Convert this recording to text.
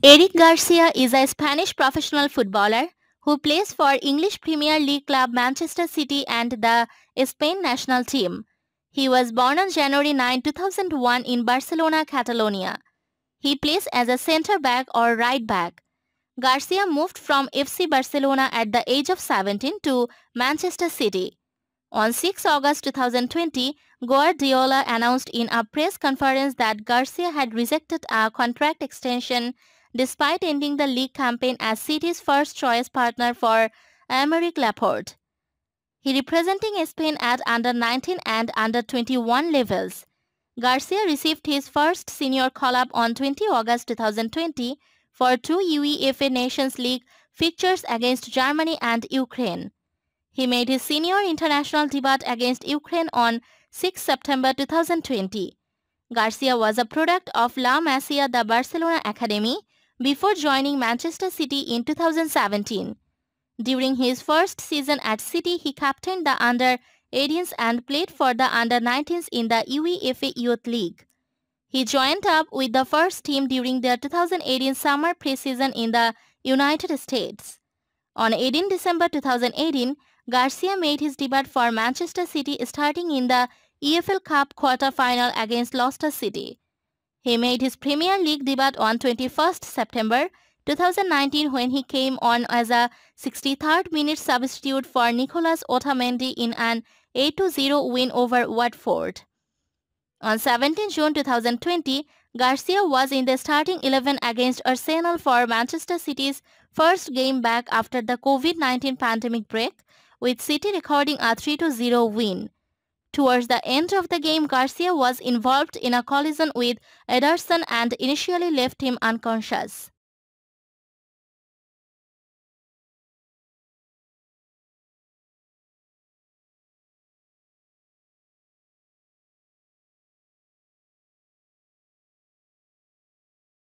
Eric Garcia is a Spanish professional footballer who plays for English Premier League club Manchester City and the Spain national team. He was born on January 9, 2001 in Barcelona, Catalonia. He plays as a center back or right back. Garcia moved from FC Barcelona at the age of 17 to Manchester City. On 6 August 2020, Guardiola announced in a press conference that Garcia had rejected a contract extension despite ending the league campaign as City's first choice partner for Americ Laporte. He representing Spain at under-19 and under-21 levels. Garcia received his first senior call-up on 20 August 2020 for two UEFA Nations League fixtures against Germany and Ukraine. He made his senior international debut against Ukraine on 6 September 2020. Garcia was a product of La Masia the Barcelona Academy before joining Manchester City in 2017. During his first season at City, he captained the under-18s and played for the under-19s in the UEFA Youth League. He joined up with the first team during their 2018 summer preseason in the United States. On 18 December 2018, Garcia made his debut for Manchester City starting in the EFL Cup quarter-final against Leicester City. He made his Premier League debut on 21st September 2019 when he came on as a 63rd minute substitute for Nicolas Otamendi in an 8-0 win over Watford. On 17 June 2020, Garcia was in the starting 11 against Arsenal for Manchester City's first game back after the COVID-19 pandemic break, with City recording a 3-0 win. Towards the end of the game, Garcia was involved in a collision with Ederson and initially left him unconscious.